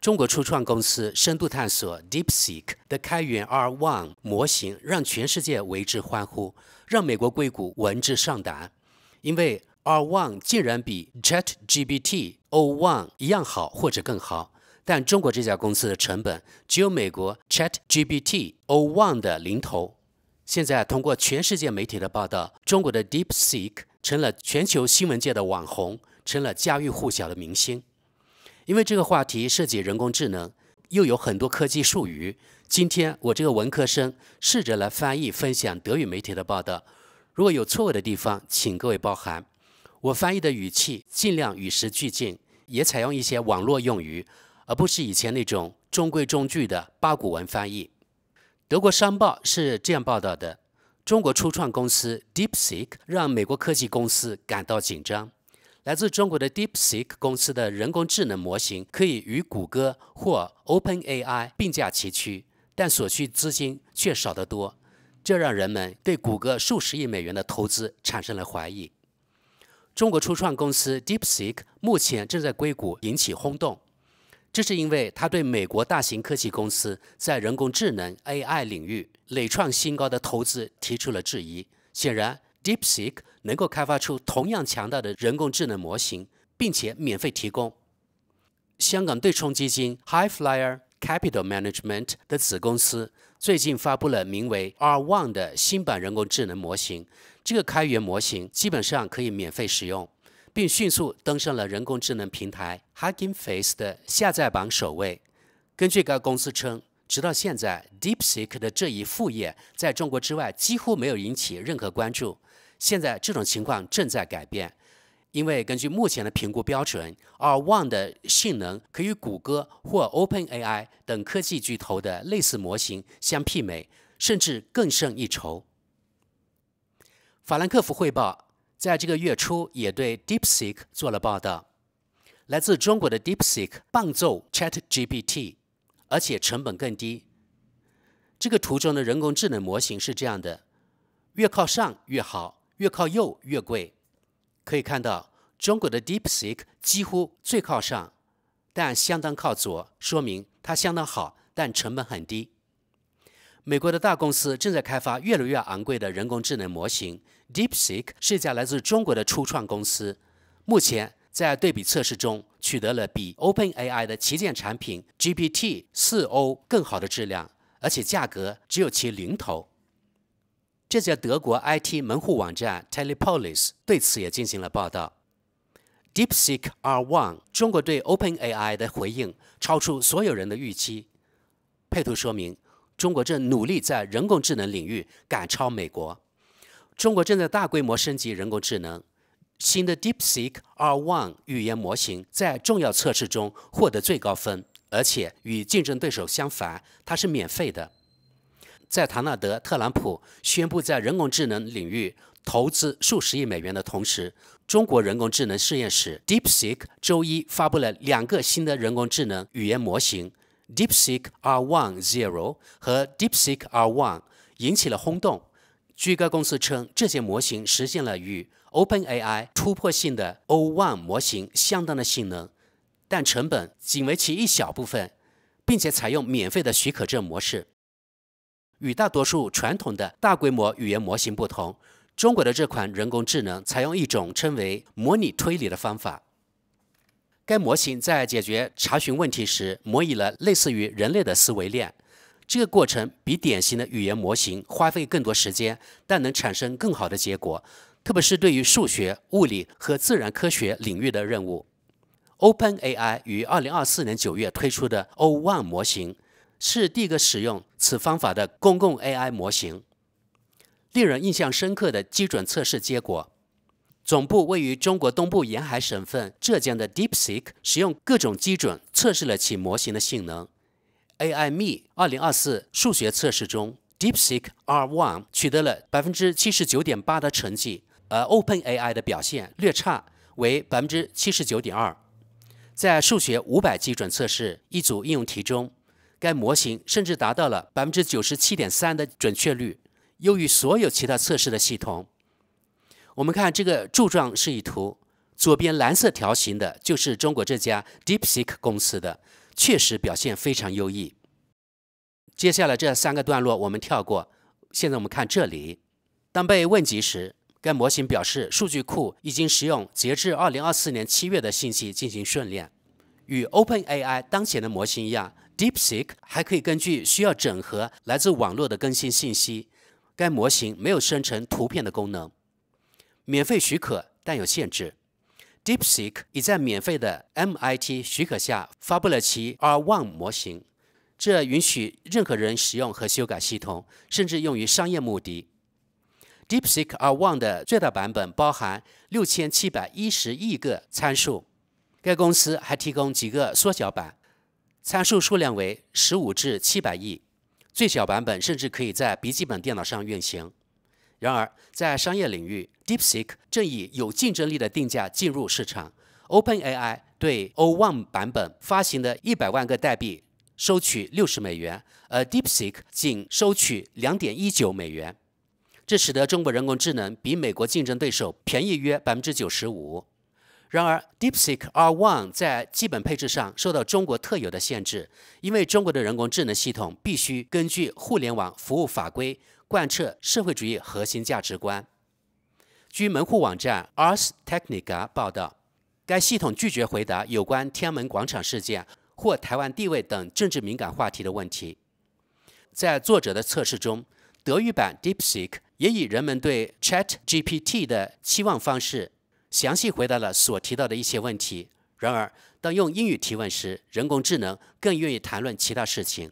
中国初创公司深度探索 DeepSeek 的开源 R1 模型，让全世界为之欢呼，让美国硅谷闻之丧胆，因为 R1 竟然比 ChatGPT O1 一样好或者更好，但中国这家公司的成本只有美国 ChatGPT O1 的零头。现在通过全世界媒体的报道，中国的 DeepSeek 成了全球新闻界的网红，成了家喻户晓的明星。因为这个话题涉及人工智能，又有很多科技术语。今天我这个文科生试着来翻译分享德语媒体的报道，如果有错误的地方，请各位包涵。我翻译的语气尽量与时俱进，也采用一些网络用语，而不是以前那种中规中矩的八股文翻译。德国商报是这样报道的：中国初创公司 DeepSeek 让美国科技公司感到紧张。来自中国的 DeepSeek 公司的人工智能模型可以与谷歌或 OpenAI 并驾齐驱，但所需资金却少得多，这让人们对谷歌数十亿美元的投资产生了怀疑。中国初创公司 DeepSeek 目前正在硅谷引起轰动，这是因为它对美国大型科技公司在人工智能 AI 领域屡创新高的投资提出了质疑。显然，DeepSeek。能够开发出同样强大的人工智能模型，并且免费提供。香港对冲基金 High Flyer Capital Management 的子公司最近发布了名为 R One 的新版人工智能模型。这个开源模型基本上可以免费使用，并迅速登上了人工智能平台 Hugging Face 的下载榜首位。根据该公司称，直到现在，DeepSeek 的这一副业在中国之外几乎没有引起任何关注。现在这种情况正在改变，因为根据目前的评估标准，R1 的性能可与谷歌或 OpenAI 等科技巨头的类似模型相媲美，甚至更胜一筹。法兰克福汇报在这个月初也对 DeepSeek 做了报道，来自中国的 DeepSeek 伴奏 ChatGPT，而且成本更低。这个图中的人工智能模型是这样的，越靠上越好。越靠右越贵，可以看到中国的 DeepSeek 几乎最靠上，但相当靠左，说明它相当好，但成本很低。美国的大公司正在开发越来越昂贵的人工智能模型，DeepSeek 是一家来自中国的初创公司，目前在对比测试中取得了比 OpenAI 的旗舰产品 GPT 4o 更好的质量，而且价格只有其零头。这家德国 IT 门户网站 Telepolis 对此也进行了报道。DeepSeek R1，中国对 OpenAI 的回应超出所有人的预期。配图说明：中国正努力在人工智能领域赶超美国。中国正在大规模升级人工智能。新的 DeepSeek R1 语言模型在重要测试中获得最高分，而且与竞争对手相反，它是免费的。在唐纳德·特朗普宣布在人工智能领域投资数十亿美元的同时，中国人工智能实验室 DeepSeek 周一发布了两个新的人工智能语言模型 DeepSeek R1 Zero 和 DeepSeek R1，引起了轰动。据该公司称，这些模型实现了与 OpenAI 突破性的 O1 模型相当的性能，但成本仅为其一小部分，并且采用免费的许可证模式。与大多数传统的大规模语言模型不同，中国的这款人工智能采用一种称为模拟推理的方法。该模型在解决查询问题时，模拟了类似于人类的思维链。这个过程比典型的语言模型花费更多时间，但能产生更好的结果，特别是对于数学、物理和自然科学领域的任务。OpenAI 于2024年9月推出的 O1 模型。是第一个使用此方法的公共 AI 模型。令人印象深刻的基准测试结果。总部位于中国东部沿海省份浙江的 DeepSeek 使用各种基准测试了其模型的性能。AI Me 2024数学测试中，DeepSeek R1 取得了79.8%的成绩，而 OpenAI 的表现略差，为79.2%。在数学500基准测试一组应用题中。该模型甚至达到了百分之九十七点三的准确率，优于所有其他测试的系统。我们看这个柱状示意图，左边蓝色条形的就是中国这家 DeepSeek 公司的，确实表现非常优异。接下来这三个段落我们跳过。现在我们看这里，当被问及时，该模型表示数据库已经使用截至二零二四年七月的信息进行训练，与 OpenAI 当前的模型一样。DeepSeek 还可以根据需要整合来自网络的更新信息。该模型没有生成图片的功能，免费许可但有限制。DeepSeek 已在免费的 MIT 许可下发布了其 R1 模型，这允许任何人使用和修改系统，甚至用于商业目的。DeepSeek R1 的最大版本包含671亿个参数。该公司还提供几个缩小版。参数数量为十五至七百亿，最小版本甚至可以在笔记本电脑上运行。然而，在商业领域，DeepSeek 正以有竞争力的定价进入市场。OpenAI 对 O1 版本发行的一百万个代币收取六十美元，而 DeepSeek 仅收取两点一九美元，这使得中国人工智能比美国竞争对手便宜约百分之九十五。然而，DeepSeek R1 在基本配置上受到中国特有的限制，因为中国的人工智能系统必须根据互联网服务法规贯彻社会主义核心价值观。据门户网站 Ars Technica 报道，该系统拒绝回答有关天安门广场事件或台湾地位等政治敏感话题的问题。在作者的测试中，德语版 DeepSeek 也以人们对 Chat GPT 的期望方式。详细回答了所提到的一些问题。然而，当用英语提问时，人工智能更愿意谈论其他事情。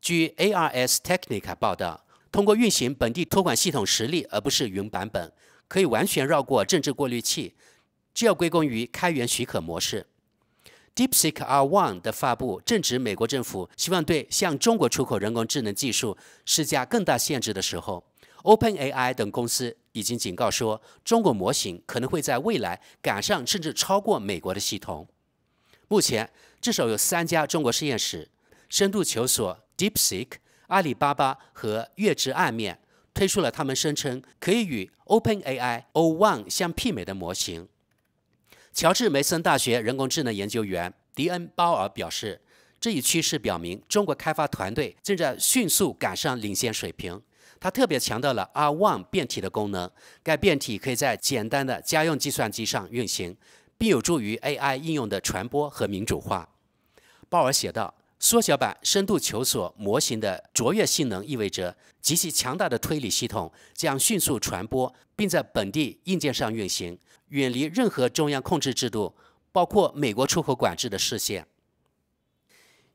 据 Ars Technica 报道，通过运行本地托管系统实例而不是云版本，可以完全绕过政治过滤器，这要归功于开源许可模式。DeepSeek R1 的发布正值美国政府希望对向中国出口人工智能技术施加更大限制的时候。OpenAI 等公司。已经警告说，中国模型可能会在未来赶上甚至超过美国的系统。目前，至少有三家中国实验室——深度求索 （DeepSeek）、阿里巴巴和月之暗面——推出了他们声称可以与 OpenAI O1 相媲美的模型。乔治梅森大学人工智能研究员迪恩·鲍尔表示，这一趋势表明，中国开发团队正在迅速赶上领先水平。他特别强调了 R1 变体的功能，该变体可以在简单的家用计算机上运行，并有助于 AI 应用的传播和民主化。鲍尔写道：“缩小版深度求索模型的卓越性能意味着极其强大的推理系统将迅速传播，并在本地硬件上运行，远离任何中央控制制度，包括美国出口管制的视线。”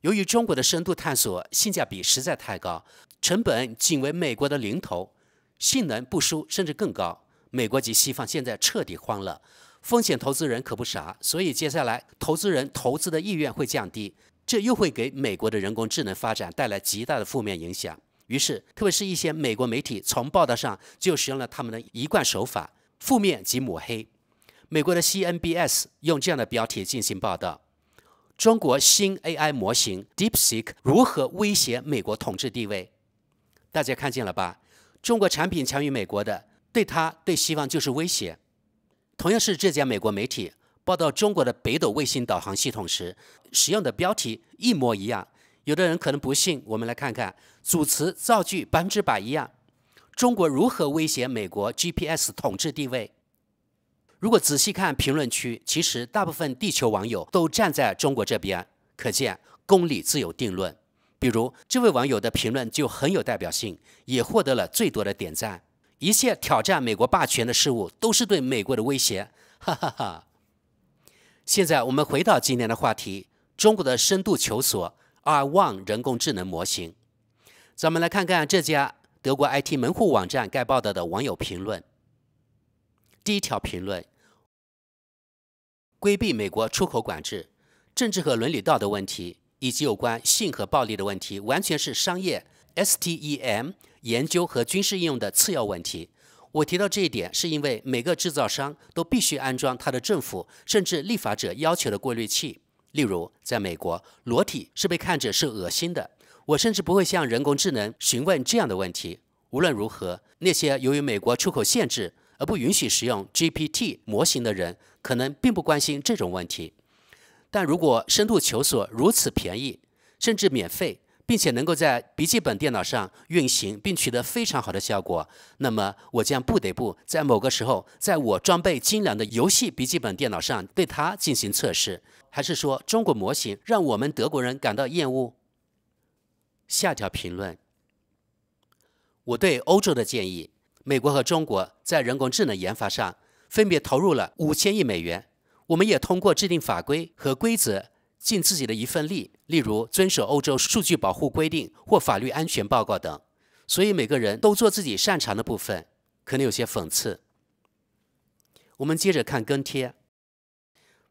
由于中国的深度探索性价比实在太高。成本仅为美国的零头，性能不输甚至更高。美国及西方现在彻底慌了，风险投资人可不傻，所以接下来投资人投资的意愿会降低，这又会给美国的人工智能发展带来极大的负面影响。于是，特别是一些美国媒体从报道上就使用了他们的一贯手法——负面及抹黑。美国的 CNBS 用这样的标题进行报道：“中国新 AI 模型 DeepSeek 如何威胁美国统治地位？”大家看见了吧？中国产品强于美国的，对他对西方就是威胁。同样是这家美国媒体报道中国的北斗卫星导航系统时，使用的标题一模一样。有的人可能不信，我们来看看，组词造句百分之百一样。中国如何威胁美国 GPS 统治地位？如果仔细看评论区，其实大部分地球网友都站在中国这边，可见公理自有定论。比如这位网友的评论就很有代表性，也获得了最多的点赞。一切挑战美国霸权的事物都是对美国的威胁，哈哈哈。现在我们回到今天的话题，中国的深度求索 R One 人工智能模型。咱们来看看这家德国 IT 门户网站该报道的网友评论。第一条评论：规避美国出口管制、政治和伦理道德问题。以及有关性和暴力的问题，完全是商业 STEM 研究和军事应用的次要问题。我提到这一点，是因为每个制造商都必须安装他的政府甚至立法者要求的过滤器。例如，在美国，裸体是被看着是恶心的。我甚至不会向人工智能询问这样的问题。无论如何，那些由于美国出口限制而不允许使用 GPT 模型的人，可能并不关心这种问题。但如果深度求索如此便宜，甚至免费，并且能够在笔记本电脑上运行并取得非常好的效果，那么我将不得不在某个时候，在我装备精良的游戏笔记本电脑上对它进行测试。还是说中国模型让我们德国人感到厌恶？下条评论。我对欧洲的建议：美国和中国在人工智能研发上分别投入了五千亿美元。我们也通过制定法规和规则尽自己的一份力，例如遵守欧洲数据保护规定或法律安全报告等。所以每个人都做自己擅长的部分，可能有些讽刺。我们接着看跟帖。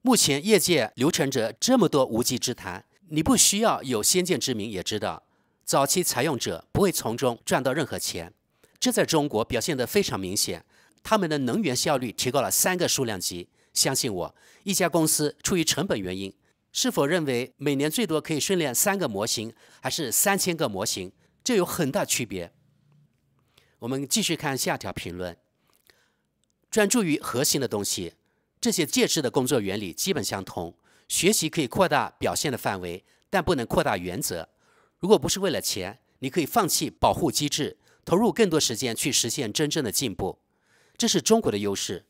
目前业界流传着这么多无稽之谈，你不需要有先见之明也知道，早期采用者不会从中赚到任何钱。这在中国表现得非常明显，他们的能源效率提高了三个数量级。相信我，一家公司出于成本原因，是否认为每年最多可以训练三个模型，还是三千个模型，这有很大区别。我们继续看下条评论。专注于核心的东西，这些介质的工作原理基本相同。学习可以扩大表现的范围，但不能扩大原则。如果不是为了钱，你可以放弃保护机制，投入更多时间去实现真正的进步。这是中国的优势。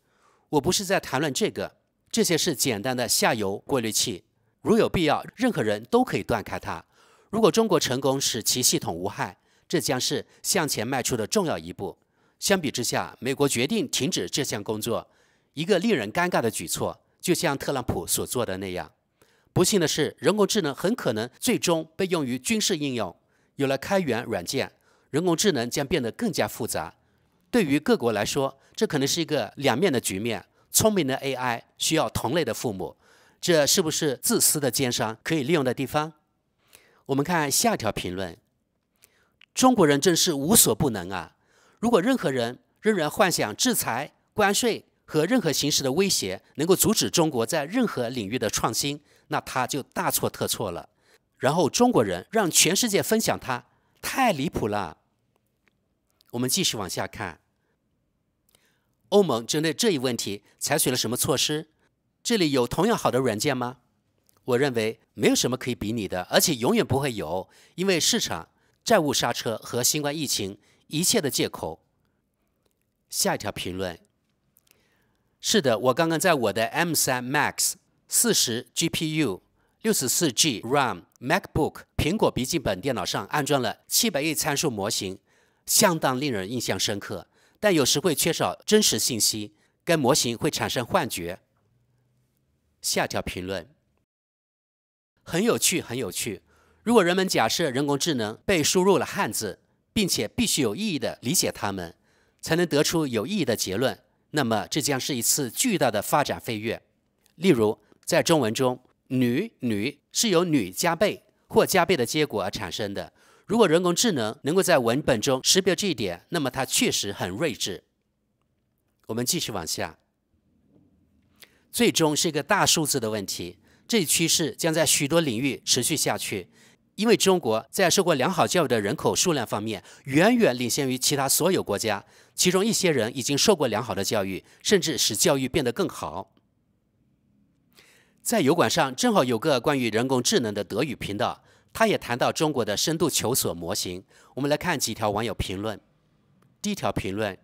我不是在谈论这个，这些是简单的下游过滤器，如有必要，任何人都可以断开它。如果中国成功使其系统无害，这将是向前迈出的重要一步。相比之下，美国决定停止这项工作，一个令人尴尬的举措，就像特朗普所做的那样。不幸的是，人工智能很可能最终被用于军事应用。有了开源软件，人工智能将变得更加复杂。对于各国来说，这可能是一个两面的局面。聪明的 AI 需要同类的父母，这是不是自私的奸商可以利用的地方？我们看下一条评论：中国人真是无所不能啊！如果任何人仍然幻想制裁、关税和任何形式的威胁能够阻止中国在任何领域的创新，那他就大错特错了。然后中国人让全世界分享他，太离谱了。我们继续往下看。欧盟针对这一问题采取了什么措施？这里有同样好的软件吗？我认为没有什么可以比拟的，而且永远不会有，因为市场债务刹车和新冠疫情一切的借口。下一条评论。是的，我刚刚在我的 M 三 Max 四十 GPU 六十四 G RAM MacBook 苹果笔记本电脑上安装了七百亿参数模型，相当令人印象深刻。但有时会缺少真实信息，跟模型会产生幻觉。下条评论，很有趣，很有趣。如果人们假设人工智能被输入了汉字，并且必须有意义的理解它们，才能得出有意义的结论，那么这将是一次巨大的发展飞跃。例如，在中文中，“女女”是由“女”加倍或加倍的结果而产生的。如果人工智能能够在文本中识别这一点，那么它确实很睿智。我们继续往下。最终是一个大数字的问题，这一趋势将在许多领域持续下去，因为中国在受过良好教育的人口数量方面远远领先于其他所有国家。其中一些人已经受过良好的教育，甚至使教育变得更好。在油管上正好有个关于人工智能的德语频道。他也谈到中国的深度求索模型。我们来看几条网友评论。第一条评论：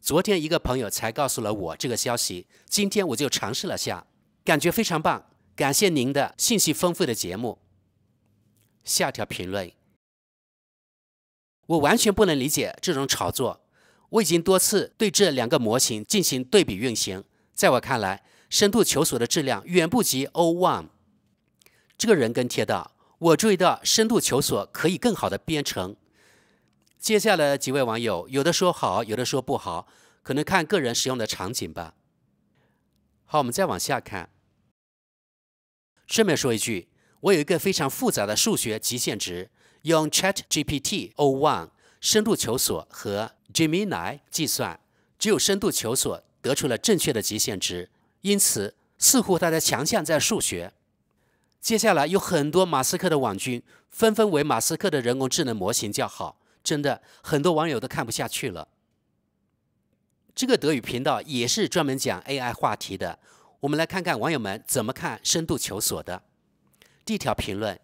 昨天一个朋友才告诉了我这个消息，今天我就尝试了下，感觉非常棒，感谢您的信息丰富的节目。下条评论：我完全不能理解这种炒作。我已经多次对这两个模型进行对比运行，在我看来，深度求索的质量远不及 O One。这个人跟贴的，我注意到深度求索可以更好的编程。接下来几位网友，有的说好，有的说不好，可能看个人使用的场景吧。好，我们再往下看。顺便说一句，我有一个非常复杂的数学极限值，用 Chat GPT、O One、深度求索和 Gemini 计算，只有深度求索得出了正确的极限值，因此似乎它的强项在数学。接下来有很多马斯克的网军纷纷为马斯克的人工智能模型叫好，真的很多网友都看不下去了。这个德语频道也是专门讲 AI 话题的，我们来看看网友们怎么看深度求索的。第一条评论：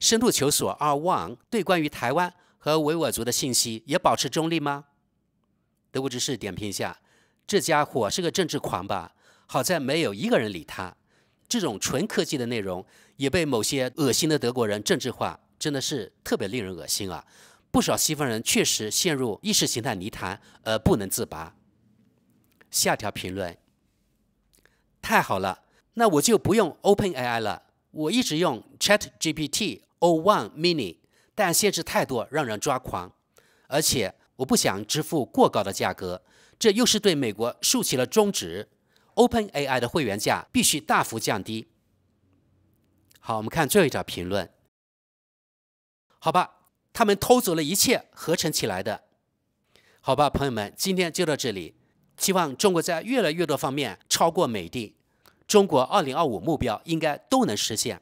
深度求索 R One 对关于台湾和维吾尔族的信息也保持中立吗？德国知识点评一下，这家伙是个政治狂吧？好在没有一个人理他。这种纯科技的内容也被某些恶心的德国人政治化，真的是特别令人恶心啊！不少西方人确实陷入意识形态泥潭而不能自拔。下条评论，太好了，那我就不用 OpenAI 了，我一直用 ChatGPT O1 Mini，但限制太多让人抓狂，而且我不想支付过高的价格，这又是对美国竖起了中指。OpenAI 的会员价必须大幅降低。好，我们看最后一条评论，好吧，他们偷走了一切，合成起来的，好吧，朋友们，今天就到这里。希望中国在越来越多方面超过美帝，中国二零二五目标应该都能实现。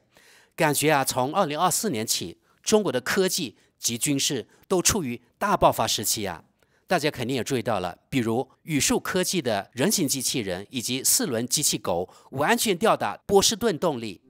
感觉啊，从二零二四年起，中国的科技及军事都处于大爆发时期啊。大家肯定也注意到了，比如宇树科技的人形机器人以及四轮机器狗，完全吊打波士顿动力。